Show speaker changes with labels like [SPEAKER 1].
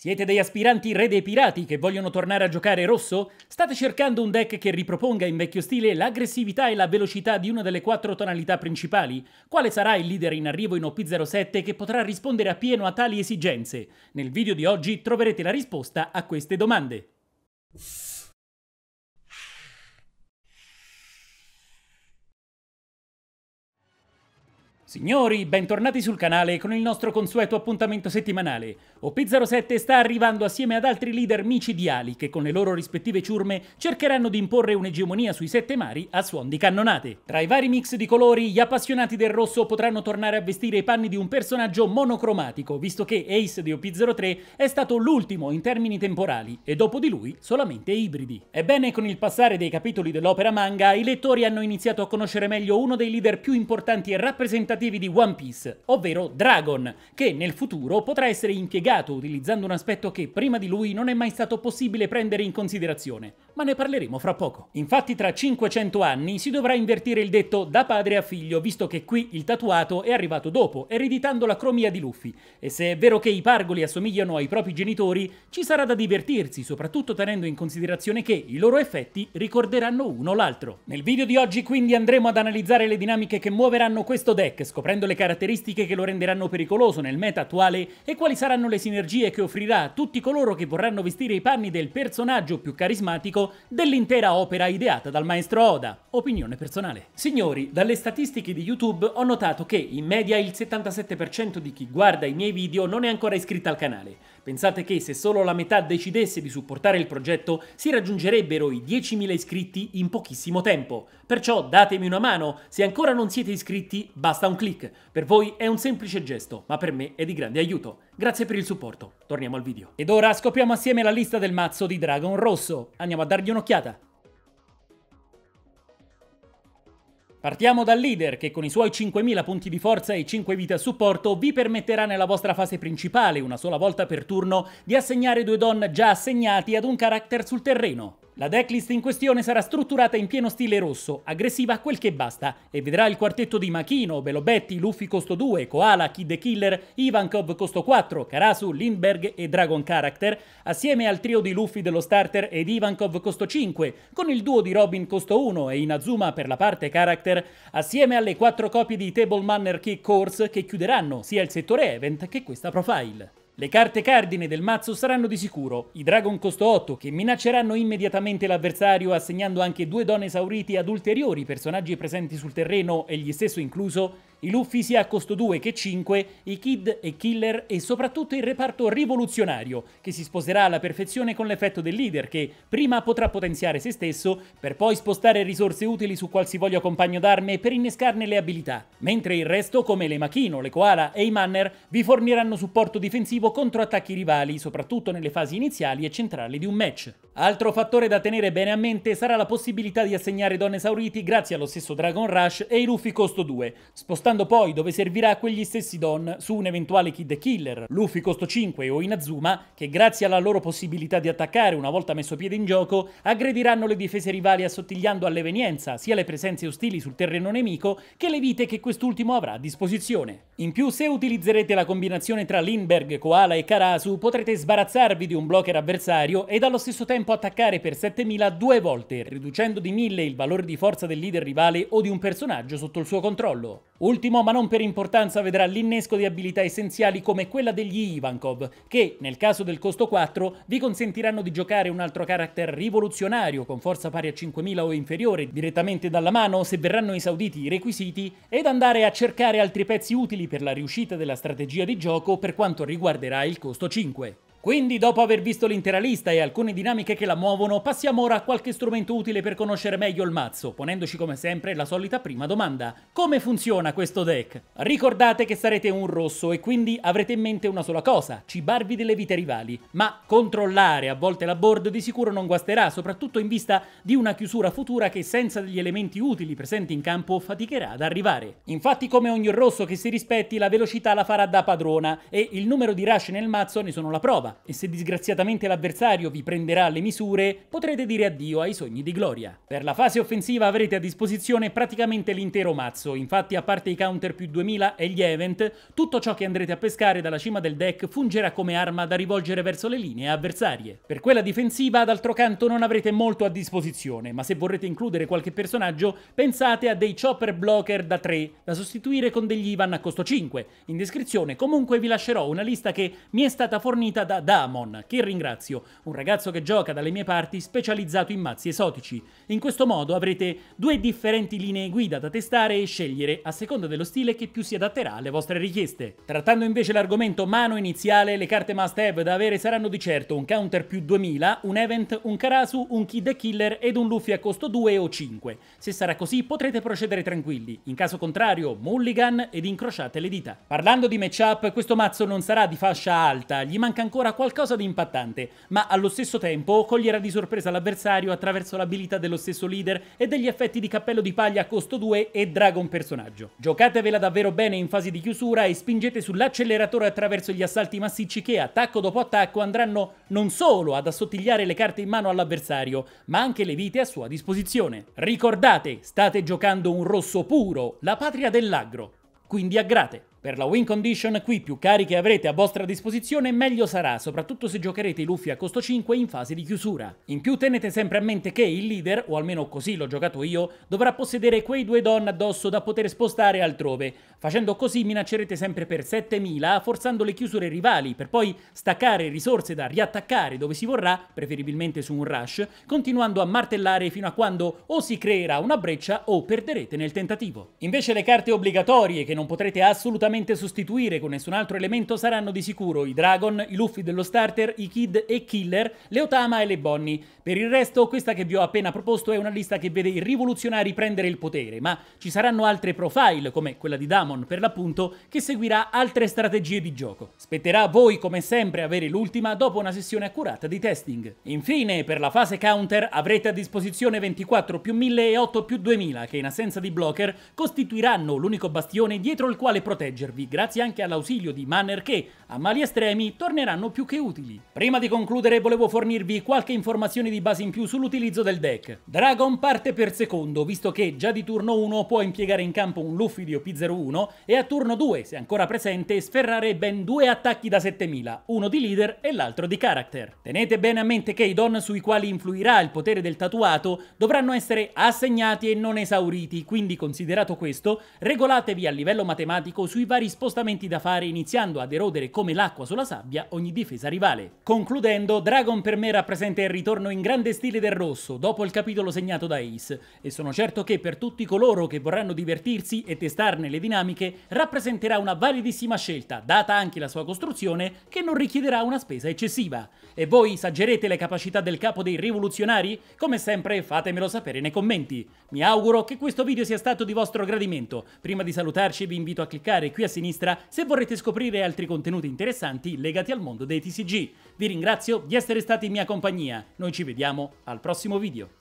[SPEAKER 1] Siete degli aspiranti re dei pirati che vogliono tornare a giocare rosso? State cercando un deck che riproponga in vecchio stile l'aggressività e la velocità di una delle quattro tonalità principali? Quale sarà il leader in arrivo in OP07 che potrà rispondere appieno a tali esigenze? Nel video di oggi troverete la risposta a queste domande. Signori, bentornati sul canale con il nostro consueto appuntamento settimanale. OP07 sta arrivando assieme ad altri leader micidiali che con le loro rispettive ciurme cercheranno di imporre un'egemonia sui sette mari a suon di cannonate. Tra i vari mix di colori, gli appassionati del rosso potranno tornare a vestire i panni di un personaggio monocromatico, visto che Ace di OP03 è stato l'ultimo in termini temporali e dopo di lui solamente ibridi. Ebbene, con il passare dei capitoli dell'opera manga, i lettori hanno iniziato a conoscere meglio uno dei leader più importanti e rappresentativi narrativi di One Piece, ovvero Dragon, che nel futuro potrà essere impiegato utilizzando un aspetto che prima di lui non è mai stato possibile prendere in considerazione, ma ne parleremo fra poco. Infatti tra 500 anni si dovrà invertire il detto da padre a figlio, visto che qui il tatuato è arrivato dopo, ereditando la cromia di Luffy, e se è vero che i pargoli assomigliano ai propri genitori, ci sarà da divertirsi, soprattutto tenendo in considerazione che i loro effetti ricorderanno uno l'altro. Nel video di oggi quindi andremo ad analizzare le dinamiche che muoveranno questo deck, scoprendo le caratteristiche che lo renderanno pericoloso nel meta attuale e quali saranno le sinergie che offrirà a tutti coloro che vorranno vestire i panni del personaggio più carismatico dell'intera opera ideata dal maestro Oda. Opinione personale. Signori, dalle statistiche di YouTube ho notato che in media il 77% di chi guarda i miei video non è ancora iscritto al canale. Pensate che se solo la metà decidesse di supportare il progetto si raggiungerebbero i 10.000 iscritti in pochissimo tempo. Perciò datemi una mano, se ancora non siete iscritti basta un clic. Per voi è un semplice gesto, ma per me è di grande aiuto. Grazie per il supporto, torniamo al video. Ed ora scopriamo assieme la lista del mazzo di Dragon Rosso. Andiamo a dargli un'occhiata. Partiamo dal leader che con i suoi 5.000 punti di forza e 5 vite a supporto vi permetterà nella vostra fase principale, una sola volta per turno, di assegnare due don già assegnati ad un character sul terreno. La decklist in questione sarà strutturata in pieno stile rosso, aggressiva a quel che basta, e vedrà il quartetto di Machino, Belobetti, Luffy costo 2, Koala, Kid the Killer, Ivankov costo 4, Karasu, Lindbergh e Dragon Character, assieme al trio di Luffy dello starter ed Ivankov costo 5, con il duo di Robin costo 1 e Inazuma per la parte character, assieme alle 4 copie di Table Manner Kick Course che chiuderanno sia il settore event che questa profile. Le carte cardine del mazzo saranno di sicuro i Dragon costo 8 che minacceranno immediatamente l'avversario assegnando anche due donne esauriti ad ulteriori personaggi presenti sul terreno e gli stesso incluso i Luffy sia a costo 2 che 5, i Kid e Killer e soprattutto il reparto rivoluzionario, che si sposerà alla perfezione con l'effetto del leader che prima potrà potenziare se stesso, per poi spostare risorse utili su qualsivoglia compagno d'arme per innescarne le abilità, mentre il resto, come le Machino, le Koala e i Manner, vi forniranno supporto difensivo contro attacchi rivali, soprattutto nelle fasi iniziali e centrali di un match. Altro fattore da tenere bene a mente sarà la possibilità di assegnare donne esauriti grazie allo stesso Dragon Rush e i Luffy costo 2, spostando poi dove servirà quegli stessi don su un eventuale Kid Killer, Luffy costo 5 o Inazuma, che grazie alla loro possibilità di attaccare una volta messo piede in gioco, aggrediranno le difese rivali assottigliando all'evenienza sia le presenze ostili sul terreno nemico che le vite che quest'ultimo avrà a disposizione. In più, se utilizzerete la combinazione tra Lindbergh, Koala e Karasu, potrete sbarazzarvi di un blocker avversario ed allo stesso tempo tempo attaccare per 7000 due volte, riducendo di 1000 il valore di forza del leader rivale o di un personaggio sotto il suo controllo. Ultimo ma non per importanza vedrà l'innesco di abilità essenziali come quella degli Ivankov, che, nel caso del costo 4, vi consentiranno di giocare un altro character rivoluzionario con forza pari a 5000 o inferiore direttamente dalla mano se verranno esauditi i requisiti ed andare a cercare altri pezzi utili per la riuscita della strategia di gioco per quanto riguarderà il costo 5. Quindi dopo aver visto l'intera lista e alcune dinamiche che la muovono, passiamo ora a qualche strumento utile per conoscere meglio il mazzo, ponendoci come sempre la solita prima domanda. Come funziona questo deck? Ricordate che sarete un rosso e quindi avrete in mente una sola cosa, cibarvi delle vite rivali, ma controllare a volte la board di sicuro non guasterà, soprattutto in vista di una chiusura futura che senza degli elementi utili presenti in campo faticherà ad arrivare. Infatti come ogni rosso che si rispetti la velocità la farà da padrona e il numero di rush nel mazzo ne sono la prova, prova e se disgraziatamente l'avversario vi prenderà le misure potrete dire addio ai sogni di gloria. Per la fase offensiva avrete a disposizione praticamente l'intero mazzo, infatti a parte i counter più 2000 e gli event, tutto ciò che andrete a pescare dalla cima del deck fungerà come arma da rivolgere verso le linee avversarie. Per quella difensiva d'altro canto non avrete molto a disposizione, ma se vorrete includere qualche personaggio pensate a dei chopper blocker da 3 da sostituire con degli Ivan a costo 5. In descrizione comunque vi lascerò una lista che mi è stata fornita da da Damon, che ringrazio, un ragazzo che gioca dalle mie parti specializzato in mazzi esotici. In questo modo avrete due differenti linee guida da testare e scegliere a seconda dello stile che più si adatterà alle vostre richieste. Trattando invece l'argomento mano iniziale, le carte must have da avere saranno di certo un counter più 2000, un event, un Karasu, un Kid Killer ed un Luffy a costo 2 o 5. Se sarà così potrete procedere tranquilli, in caso contrario mulligan ed incrociate le dita. Parlando di matchup, questo mazzo non sarà di fascia alta, gli manca ancora farà qualcosa di impattante, ma allo stesso tempo coglierà di sorpresa l'avversario attraverso l'abilità dello stesso leader e degli effetti di cappello di paglia a costo 2 e dragon personaggio. Giocatevela davvero bene in fase di chiusura e spingete sull'acceleratore attraverso gli assalti massicci che attacco dopo attacco andranno non solo ad assottigliare le carte in mano all'avversario, ma anche le vite a sua disposizione. Ricordate, state giocando un rosso puro, la patria dell'agro, quindi aggrate. Per la win condition, qui più cariche avrete a vostra disposizione, meglio sarà, soprattutto se giocherete i Luffy a costo 5 in fase di chiusura. In più tenete sempre a mente che il leader, o almeno così l'ho giocato io, dovrà possedere quei due don addosso da poter spostare altrove. Facendo così minaccerete sempre per 7000, forzando le chiusure rivali, per poi staccare risorse da riattaccare dove si vorrà, preferibilmente su un rush, continuando a martellare fino a quando o si creerà una breccia o perderete nel tentativo. Invece le carte obbligatorie, che non potrete assolutamente immediatamente sostituire con nessun altro elemento saranno di sicuro i Dragon, i Luffy dello starter, i Kid e Killer, le Otama e le Bonnie. Per il resto questa che vi ho appena proposto è una lista che vede i rivoluzionari prendere il potere, ma ci saranno altre profile, come quella di Damon per l'appunto, che seguirà altre strategie di gioco. Spetterà a voi come sempre avere l'ultima dopo una sessione accurata di testing. Infine, per la fase counter avrete a disposizione 24 più 1000 e 8 più 2000 che in assenza di blocker costituiranno l'unico bastione dietro il quale proteggere proteggervi grazie anche all'ausilio di Manner che, a mali estremi, torneranno più che utili. Prima di concludere volevo fornirvi qualche informazione di base in più sull'utilizzo del deck. Dragon parte per secondo, visto che già di turno 1 può impiegare in campo un Luffy di OP01 e a turno 2, se ancora presente, sferrare ben due attacchi da 7000, uno di leader e l'altro di character. Tenete bene a mente che i don sui quali influirà il potere del tatuato dovranno essere assegnati e non esauriti, quindi considerato questo, regolatevi a livello matematico sui vari spostamenti da fare iniziando ad erodere come l'acqua sulla sabbia ogni difesa rivale. Concludendo, Dragon per me rappresenta il ritorno in grande stile del rosso dopo il capitolo segnato da Ace e sono certo che per tutti coloro che vorranno divertirsi e testarne le dinamiche rappresenterà una validissima scelta, data anche la sua costruzione, che non richiederà una spesa eccessiva. E voi saggerete le capacità del capo dei rivoluzionari? Come sempre fatemelo sapere nei commenti. Mi auguro che questo video sia stato di vostro gradimento. Prima di salutarci vi invito a cliccare qui a sinistra se vorrete scoprire altri contenuti interessanti legati al mondo dei TCG. Vi ringrazio di essere stati in mia compagnia, noi ci vediamo al prossimo video.